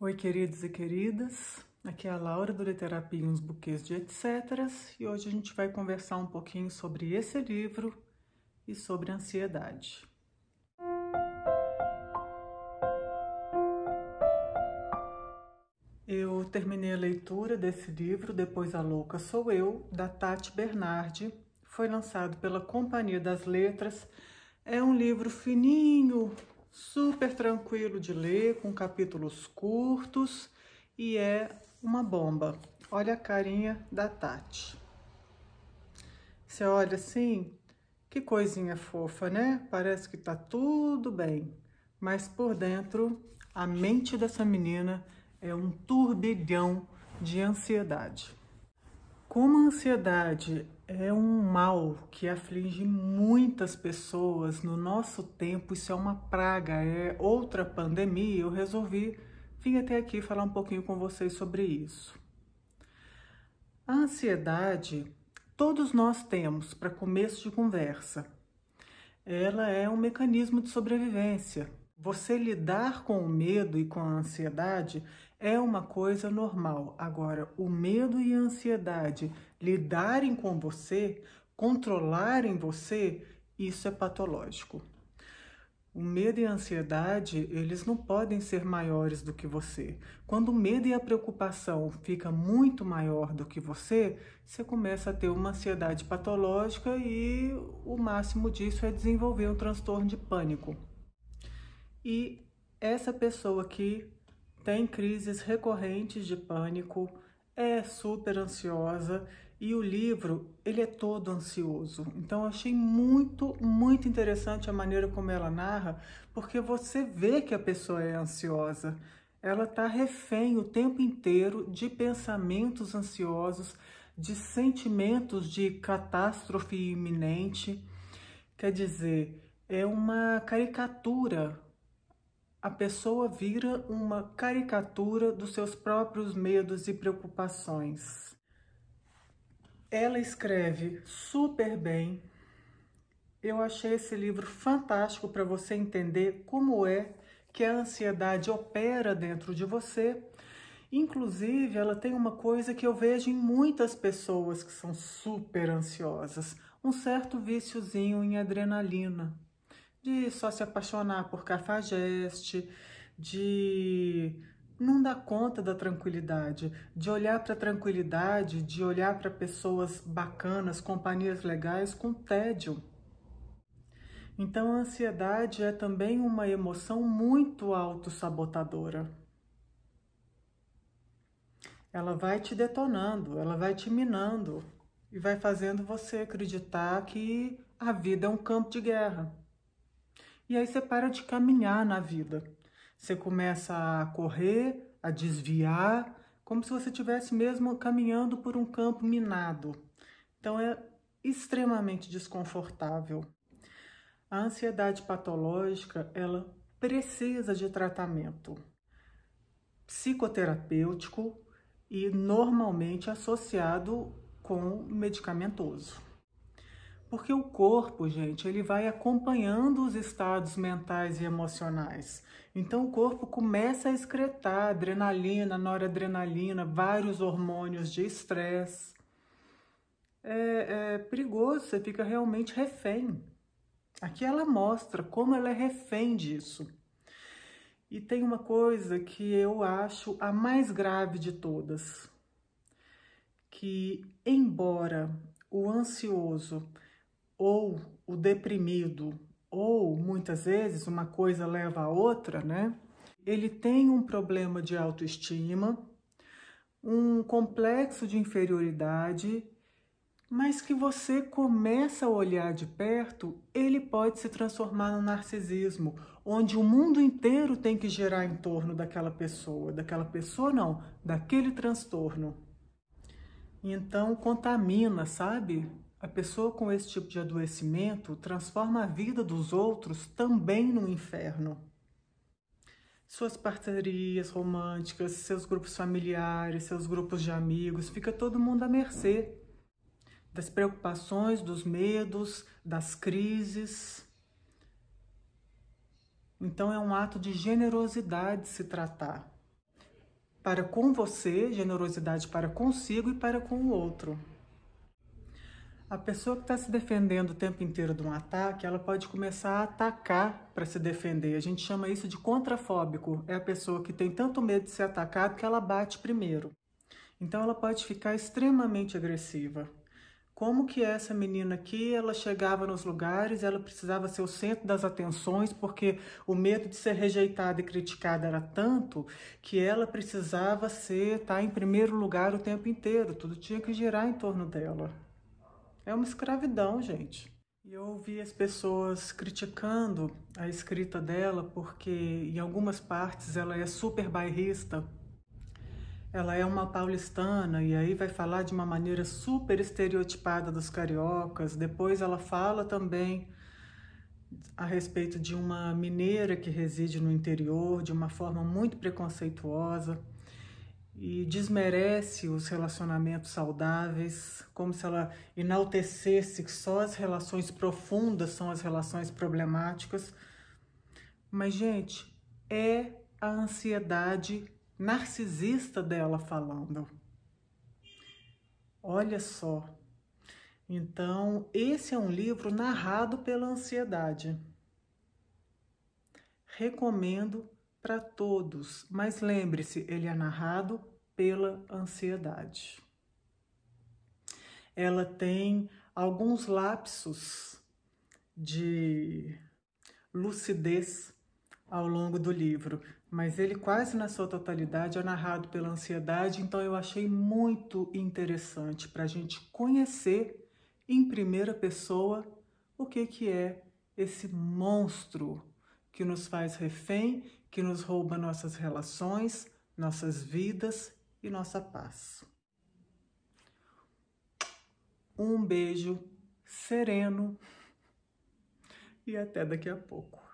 Oi, queridos e queridas. Aqui é a Laura do Literapia Uns Buquês de Etc. E hoje a gente vai conversar um pouquinho sobre esse livro e sobre ansiedade. Eu terminei a leitura desse livro, Depois a Louca Sou Eu, da Tati Bernardi. Foi lançado pela Companhia das Letras. É um livro fininho, super tranquilo de ler, com capítulos curtos e é uma bomba. Olha a carinha da Tati. Você olha assim, que coisinha fofa, né? Parece que tá tudo bem, mas por dentro a mente dessa menina é um turbilhão de ansiedade. Como a ansiedade é um mal que aflige muitas pessoas no nosso tempo. Isso é uma praga, é outra pandemia. Eu resolvi vir até aqui falar um pouquinho com vocês sobre isso. A ansiedade, todos nós temos para começo de conversa. Ela é um mecanismo de sobrevivência. Você lidar com o medo e com a ansiedade é uma coisa normal. Agora, o medo e a ansiedade lidarem com você, controlarem você, isso é patológico. O medo e a ansiedade, eles não podem ser maiores do que você. Quando o medo e a preocupação fica muito maior do que você, você começa a ter uma ansiedade patológica e o máximo disso é desenvolver um transtorno de pânico. E essa pessoa aqui tem crises recorrentes de pânico, é super ansiosa e o livro, ele é todo ansioso. Então eu achei muito, muito interessante a maneira como ela narra, porque você vê que a pessoa é ansiosa. Ela está refém o tempo inteiro de pensamentos ansiosos, de sentimentos de catástrofe iminente. Quer dizer, é uma caricatura a pessoa vira uma caricatura dos seus próprios medos e preocupações. Ela escreve super bem. Eu achei esse livro fantástico para você entender como é que a ansiedade opera dentro de você. Inclusive, ela tem uma coisa que eu vejo em muitas pessoas que são super ansiosas, um certo viciozinho em adrenalina de só se apaixonar por cafajeste, de não dar conta da tranquilidade, de olhar para a tranquilidade, de olhar para pessoas bacanas, companhias legais com tédio. Então, a ansiedade é também uma emoção muito autossabotadora. Ela vai te detonando, ela vai te minando e vai fazendo você acreditar que a vida é um campo de guerra. E aí você para de caminhar na vida. Você começa a correr, a desviar, como se você estivesse mesmo caminhando por um campo minado. Então é extremamente desconfortável. A ansiedade patológica, ela precisa de tratamento psicoterapêutico e normalmente associado com medicamentoso. Porque o corpo, gente, ele vai acompanhando os estados mentais e emocionais. Então o corpo começa a excretar adrenalina, noradrenalina, vários hormônios de estresse. É, é perigoso, você fica realmente refém. Aqui ela mostra como ela é refém disso. E tem uma coisa que eu acho a mais grave de todas, que embora o ansioso ou o deprimido, ou muitas vezes uma coisa leva a outra, né? Ele tem um problema de autoestima, um complexo de inferioridade, mas que você começa a olhar de perto, ele pode se transformar no narcisismo, onde o mundo inteiro tem que gerar em torno daquela pessoa, daquela pessoa não, daquele transtorno. Então contamina, sabe? A pessoa com esse tipo de adoecimento transforma a vida dos outros também no inferno. Suas parcerias românticas, seus grupos familiares, seus grupos de amigos, fica todo mundo à mercê das preocupações, dos medos, das crises. Então é um ato de generosidade se tratar. Para com você, generosidade para consigo e para com o outro. A pessoa que está se defendendo o tempo inteiro de um ataque, ela pode começar a atacar para se defender. A gente chama isso de contrafóbico. É a pessoa que tem tanto medo de ser atacada que ela bate primeiro. Então ela pode ficar extremamente agressiva. Como que essa menina aqui, ela chegava nos lugares, ela precisava ser o centro das atenções, porque o medo de ser rejeitada e criticada era tanto que ela precisava ser, estar tá, em primeiro lugar o tempo inteiro, tudo tinha que girar em torno dela. É uma escravidão, gente. E eu ouvi as pessoas criticando a escrita dela porque, em algumas partes, ela é super bairrista. Ela é uma paulistana e aí vai falar de uma maneira super estereotipada dos cariocas. Depois ela fala também a respeito de uma mineira que reside no interior de uma forma muito preconceituosa e desmerece os relacionamentos saudáveis, como se ela enaltecesse que só as relações profundas são as relações problemáticas. Mas, gente, é a ansiedade narcisista dela falando. Olha só. Então, esse é um livro narrado pela ansiedade. Recomendo para todos, mas lembre-se, ele é narrado pela ansiedade. Ela tem alguns lapsos de lucidez ao longo do livro, mas ele quase na sua totalidade é narrado pela ansiedade, então eu achei muito interessante para a gente conhecer em primeira pessoa o que, que é esse monstro que nos faz refém que nos rouba nossas relações, nossas vidas e nossa paz. Um beijo sereno e até daqui a pouco.